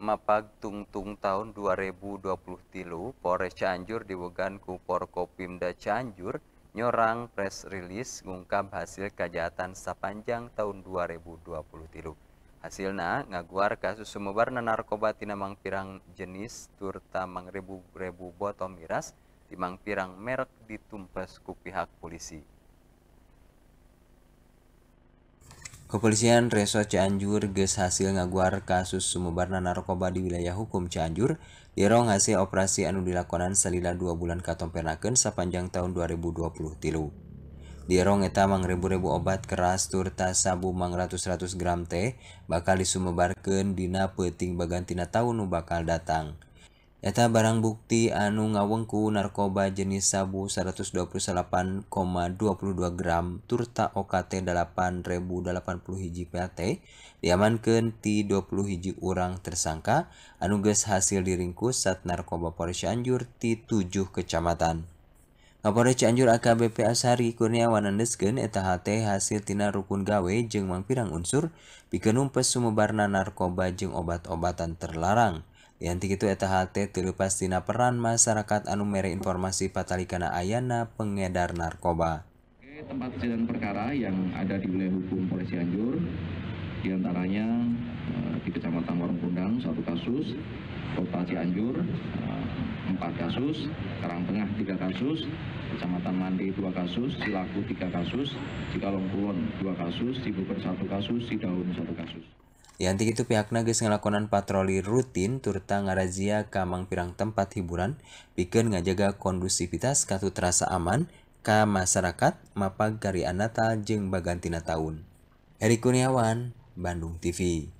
Mapag Tungtung tahun 2020 tilu Polres Cianjur diwegan ku Porkopimda Cianjur nyorang press release ngungkap hasil kejahatan sepanjang tahun 2020 tilu. Hasilnya ngaguar kasus sumebarna narkoba tina mang pirang jenis turta mangribu rebu rebu botol miras timang pirang merek ditumpes ku pihak polisi. Kepolisian Reso Canjur ges hasil ngaguar kasus Sume Barna Narokoba di wilayah Hukum canjur, Dirong ngasih operasi anu dilakonanselila 2 bulan Kato Penken sapanjang tahun 2020 tiru. Dirong eta mang ribu ribu obat keras Turta sabu mang rat gram T bakal di Sume Barken Dina Peting Bagantina Tau Nu Bakal datang. barang bukti anu ngawengku narkoba jenis sabu 128,22 gram TurtaKT 8080 HijiPT Diaman kenti 20 hiji urang tersangka anuges hasil diriringkus Sa narkoba Polresiianjur T 7 Kecamatan Ka Polresi Anjur AKBP asari Kurnia Waken H hasil Tina rukun gawe jeung mampirang unsur Pikenum pe Sume Barna narkoba jeung obat-obatan terlarang. Yanti itu eta halte terlepas tina peran masyarakat anu mere informasi patalikana ayana pengedar narkoba. Tempat kejadian perkara yang ada di wilayah hukum Polres Cianjur, diantaranya eh, di Kecamatan Warung Kundang satu kasus, Kota Cianjur eh, empat kasus, Karang Tengah tiga kasus, Kecamatan Mandi dua kasus, Cilaku tiga kasus, Cikalongkulon dua kasus, Cibubur satu kasus, Sidaun satu kasus. Yanti itu pihakna geus ngelakonan patroli rutin turta ngarazia kamang pirang tempat hiburan bikin ngajaga kondusivitas katu terasa aman ka masyarakat mapag kari Natal jeng bagantina tahun. Eri Kurniawan, Bandung TV.